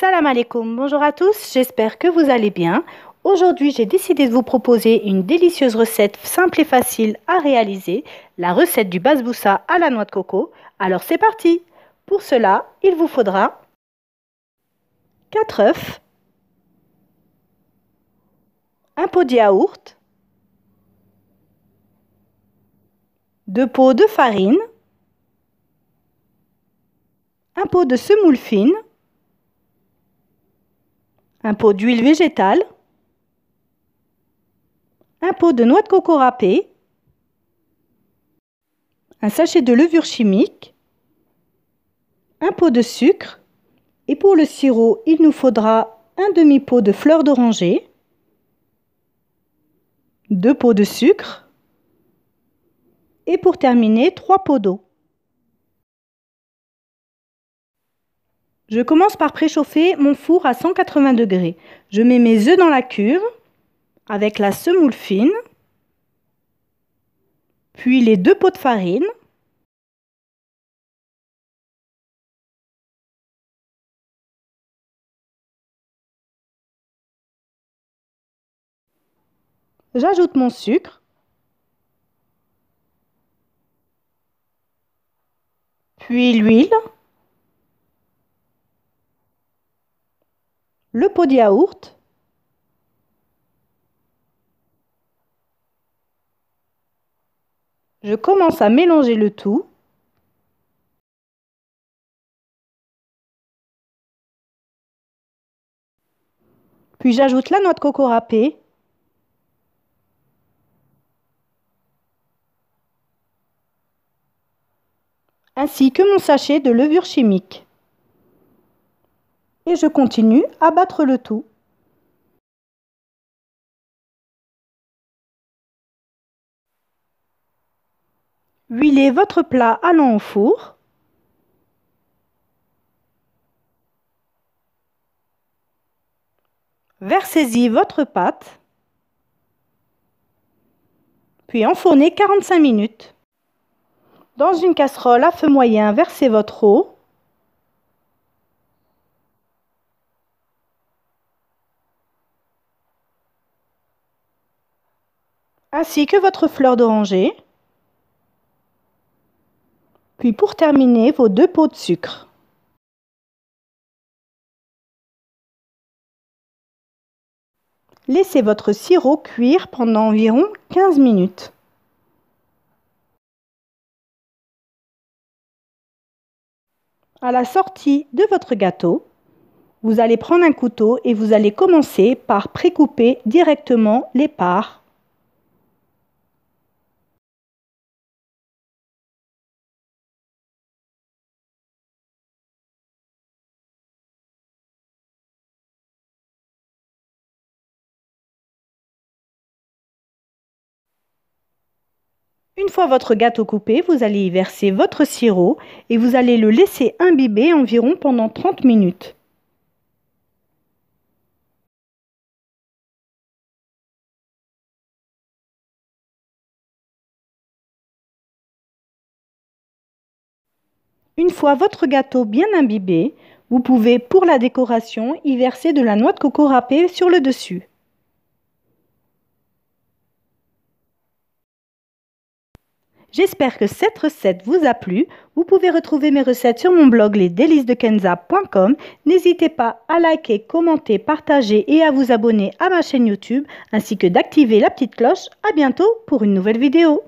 Salam alaikum, bonjour à tous, j'espère que vous allez bien. Aujourd'hui, j'ai décidé de vous proposer une délicieuse recette simple et facile à réaliser, la recette du basboussa à la noix de coco. Alors c'est parti Pour cela, il vous faudra 4 œufs, un pot de yaourt, 2 pots de farine, un pot de semoule fine, un pot d'huile végétale, un pot de noix de coco râpée, un sachet de levure chimique, un pot de sucre et pour le sirop, il nous faudra un demi-pot de fleur d'oranger, deux pots de sucre et pour terminer, trois pots d'eau. Je commence par préchauffer mon four à 180 degrés. Je mets mes œufs dans la cuve avec la semoule fine, puis les deux pots de farine. J'ajoute mon sucre. Puis l'huile. le pot de yaourt, je commence à mélanger le tout. Puis j'ajoute la noix de coco râpée. ainsi que mon sachet de levure chimique et je continue à battre le tout. Huilez votre plat allant au four. Versez-y votre pâte, puis enfournez 45 minutes. Dans une casserole à feu moyen, versez votre eau ainsi que votre fleur d'oranger. Puis pour terminer, vos deux pots de sucre. Laissez votre sirop cuire pendant environ 15 minutes. À la sortie de votre gâteau, vous allez prendre un couteau et vous allez commencer par précouper directement les parts Une fois votre gâteau coupé, vous allez y verser votre sirop et vous allez le laisser imbiber environ pendant 30 minutes. Une fois votre gâteau bien imbibé, vous pouvez pour la décoration y verser de la noix de coco râpée sur le dessus. J'espère que cette recette vous a plu. Vous pouvez retrouver mes recettes sur mon blog lesdélicesdekenza.com. N'hésitez pas à liker, commenter, partager et à vous abonner à ma chaîne YouTube ainsi que d'activer la petite cloche. À bientôt pour une nouvelle vidéo.